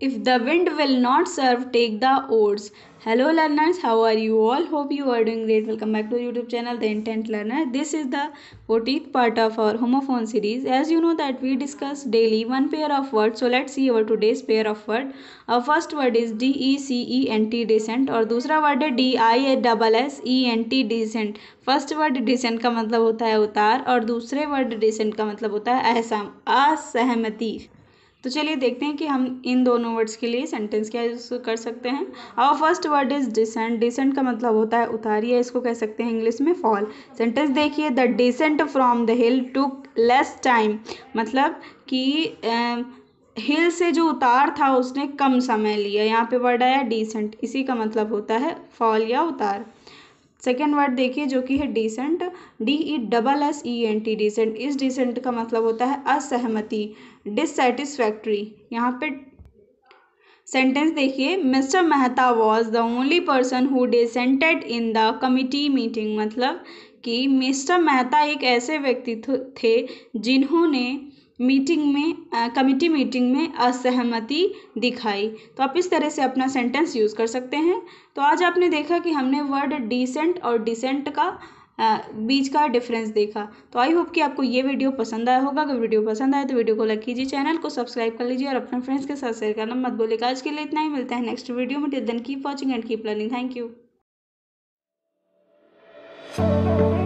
If the wind will not serve, take the oars. Hello learners, how are you all? Hope you are doing great. Welcome back to the YouTube channel The Intent Learner. This is the 14th part of our homophone series. As you know that we discuss daily one pair of words. So let's see our today's pair of word. Our first word is D E C E N T descent और dusra word hai D I A double S E N T descent first word descent ka matlab hota hai utar उतार dusre word descent ka matlab hota hai है asahmati तो चलिए देखते हैं कि हम इन दोनों वर्ड्स के लिए सेंटेंस क्या यूज़ कर सकते हैं और first word is descent descent का मतलब होता है उतारिए इसको कह सकते हैं इंग्लिश में फॉल सेंटेंस देखिए the descent from the hill took less time मतलब कि हिल से जो उतार था उसने कम समय लिया यहाँ पे वर्ड आया डिसेंट इसी का मतलब होता है फॉल या उतार सेकेंड वर्ड देखिए जो कि है dissent D E double S E N T dissent इस डिसेंट का मतलब होता है असहमति डिससेटिस्फैक्ट्री यहाँ पे सेंटेंस देखिए Mister Mehta was the only person who dissented in the committee meeting मतलब कि मिस्टर मेहता एक ऐसे व्यक्ति थे जिन्होंने मीटिंग में कमिटी मीटिंग में असहमति दिखाई तो आप इस तरह से अपना सेंटेंस यूज़ कर सकते हैं तो आज आपने देखा कि हमने वर्ड डिसेंट और डिसेंट का बीच का डिफरेंस देखा तो आई होप कि आपको ये वीडियो पसंद आया होगा अगर वीडियो पसंद आए तो वीडियो को लाइक कीजिए चैनल को सब्सक्राइब कर लीजिए और अपने फ्रेंड्स के साथ शेयर करना मत बोलेगा आज के लिए इतना ही मिलता है नेक्स्ट वीडियो में till then keep watching and keep learning thank you